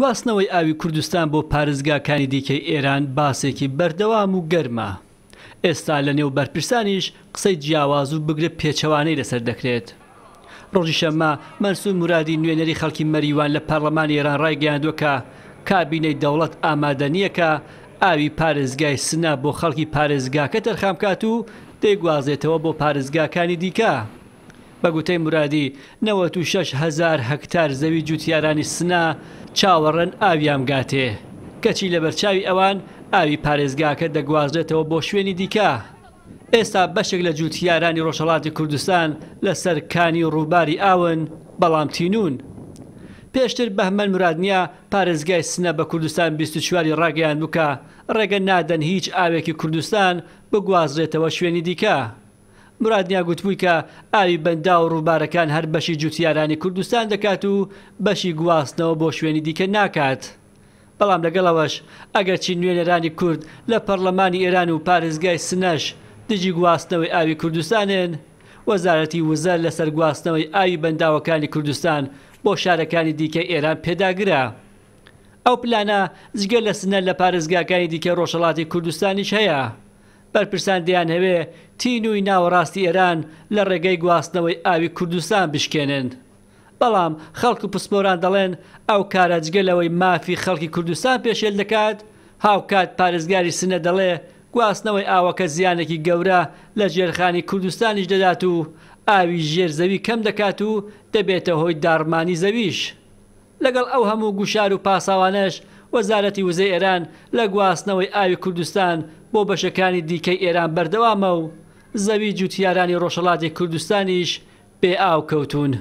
گواستنەوەی ئاوی کوردستان بۆ پارێزگاکانی دیکەی ئێران باسێکی بەردەوام و گەرمە. ئێستا لە نێو بەرپرسانیش قسەی جیاواز و بگرە پێچەوانەی لەسەر دەکرێت. ڕۆژی شەممە مەرسوم مرادی نوێنەری خەڵکی مەریوان لە پەرلەمانی ئێران ڕایگەیاندوەکە کابینەی دەوڵەت ئامادە نییەکە ئاوی پارێزگای سنا بۆ خەڵکی پارێزگاکە تەرخامکات و دەیگوازێتەوە بۆ پارێزگاکانی دیکە. بە گوتەی مرادی 96 هزار هەکتار زەوی جوتیارانی سنا چاوەڕەن ئاویامگاتێ کەچی لە بەرچاوی ئەوان ئاوی پارێزگاکە دەگوازرێتەوە بۆ شوێنی دیکە. ئێستا بەشێک لە جوتیارانی ڕۆژەڵاتی کوردستان لە سەرکانی ڕووباری ئاون بەڵام تینون. پێشتر بەمەەن مرادنیە پارێزگای سنە بە کوردستان 24واری ڕاگەیان بکە ڕێگە نادەن هیچ ئاوێکی کوردستان بگوازرێتەوە شوێنی دیکە. مرادنیا گوتبووی کە ئاوی بەندا و ڕووبارەکان هەر بەشی جوتیارانی کوردستان دەکات و بەشی گواستنەوە بۆ شوێنی دیکە ناکات. بەڵام لەگەڵەوەش ئەگەر چی نوێنەرانی کورد لە پەرلەمانی ئێران و پارێزگای سنەش دژی گواستنەوەی ئاوی کوردستانێن، وەزارەتی وزەر لەسەر گواستنەوەی ئاوی بەنداوەکانی کوردستان بۆ شارەکانی دیکە ئێران پێداگرە. ئەو پلانە زگەر لە سنە لە پارێزگاکانی دیکە ڕۆژەڵاتی کوردستانیش هەیە. بەرپرساندیان هەوێ تینووی ناوەڕاستی ئێران لە ڕێگەی گواستنەوەی ئاوی کوردستان بشکێنن. بەڵام خەڵک و پسپۆران دەڵێن ئەو کارەجگەلەوەی مافی خەڵکی کوردستان پێشێل دەکات، هاوکات پارێزگاری سنە دەڵێ گواستنەوەی ئاوەکە زیانێکی گەورە لە ژێرخانی کوردستانیش دەدات و ئاوی ژێرزەوی کەم دەکات و دەبێتە هۆی دارمانی زەویش. لەگەڵ ئەو هەموو گوشار و پاساوانەش وەزارەتی وزە ئێران لە گواستنەوەی ئاوی کوردستان بۆ بەشەکانی دیکەی ئێران بەردەوامە و زەوی جوتیارانی ڕۆژەڵاتی کوردستانیش پێ ئاو کەوتون.